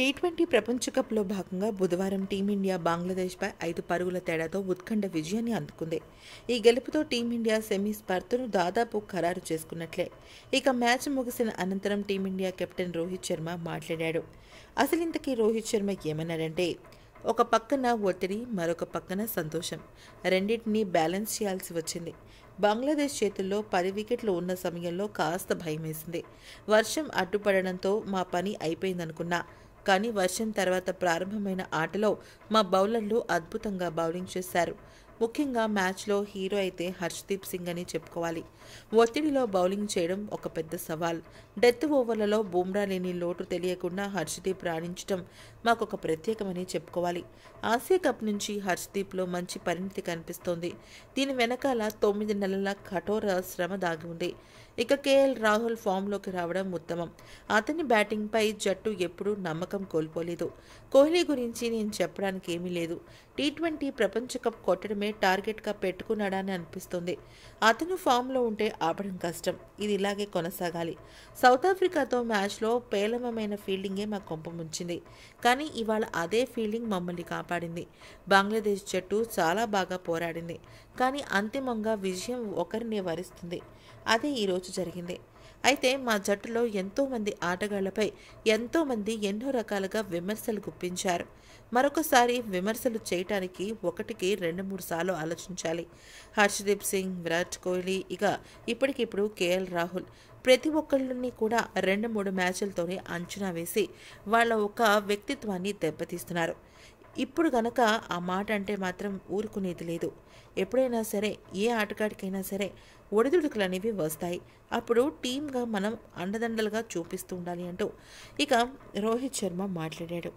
tea twenty ప్రపంచ కప్లో భాగంగా బుధవారం టీమిండియా బంగ్లాదేశ్పై ఐదు పరుగుల తేడాతో ఉత్కంఠ విజయాన్ని అందుకుంది ఈ గెలుపుతో టీమిండియా సెమీ స్పర్ధను దాదాపు ఖరారు చేసుకున్నట్లే ఇక మ్యాచ్ ముగిసిన అనంతరం టీమిండియా కెప్టెన్ రోహిత్ శర్మ మాట్లాడాడు ఇంతకీ రోహిత్ శర్మ ఏమన్నాడంటే ఒక పక్కన ఒత్తిడి మరొక పక్కన సంతోషం రెండింటినీ బ్యాలెన్స్ చేయాల్సి వచ్చింది బంగ్లాదేశ్ చేతుల్లో పది వికెట్లు ఉన్న సమయంలో కాస్త భయం వేసింది వర్షం అడ్డుపడడంతో మా పని అయిపోయిందనుకున్నా కానీ వర్షం తర్వాత ప్రారంభమైన ఆటలో మా బౌలర్లు అద్భుతంగా బౌలింగ్ చేశారు ముఖ్యంగా మ్యాచ్లో హీరో అయితే హర్షదీప్ సింగ్ అని చెప్పుకోవాలి ఒత్తిడిలో బౌలింగ్ చేయడం ఒక పెద్ద సవాల్ డెత్ ఓవర్లలో బూమ్రా లేని లోటు తెలియకుండా హర్షదీప్ రాణించడం మాకొక ప్రత్యేకమని చెప్పుకోవాలి ఆసియా కప్ నుంచి హర్షదీప్లో మంచి పరిణితి కనిపిస్తోంది దీని వెనకాల తొమ్మిది నెలల కఠోర శ్రమ దాగి ఉంది ఇక కేఎల్ రాహుల్ ఫామ్లోకి రావడం ఉత్తమం అతని బ్యాటింగ్పై జట్టు ఎప్పుడూ నమ్మకం కోల్పోలేదు కోహ్లీ గురించి నేను చెప్పడానికి ఏమీ లేదు టీ ట్వంటీ ప్రపంచ కప్ కొట్టడమే టార్గెట్గా పెట్టుకున్నాడని అనిపిస్తుంది అతను ఫామ్లో ఉంటే ఆపడం కష్టం ఇది ఇలాగే కొనసాగాలి సౌత్ ఆఫ్రికాతో మ్యాచ్లో పేలవమైన ఫీల్డింగే మా కొంప ముంచింది కానీ ఇవాళ అదే ఫీల్డింగ్ మమ్మల్ని కాపాడింది బంగ్లాదేశ్ జట్టు చాలా బాగా పోరాడింది కానీ అంతిమంగా విజయం ఒకరిని వరిస్తుంది అదే ఈరోజు రోజు జరిగింది అయితే మా జట్టులో ఎంతోమంది ఆటగాళ్లపై ఎంతోమంది ఎన్నో రకాలుగా విమర్శలు గుప్పించారు మరొకసారి విమర్శలు చేయటానికి ఒకటికి రెండు మూడు సార్లు ఆలోచించాలి హర్షదీప్ సింగ్ విరాట్ కోహ్లీ ఇక ఇప్పటికిప్పుడు కేఎల్ రాహుల్ ప్రతి ఒక్కళ్ళని కూడా రెండు మూడు మ్యాచ్లతోనే అంచనా వేసి వాళ్ళ ఒక వ్యక్తిత్వాన్ని దెబ్బతీస్తున్నారు ఇప్పుడు గనక ఆ మాట అంటే మాత్రం ఊరుకునేది లేదు ఎప్పుడైనా సరే ఏ ఆటగాడికైనా సరే ఒడిదుడుకులు అనేవి వస్తాయి అప్పుడు టీమ్గా మనం అండదండలుగా చూపిస్తూ ఉండాలి అంటూ ఇక రోహిత్ శర్మ మాట్లాడాడు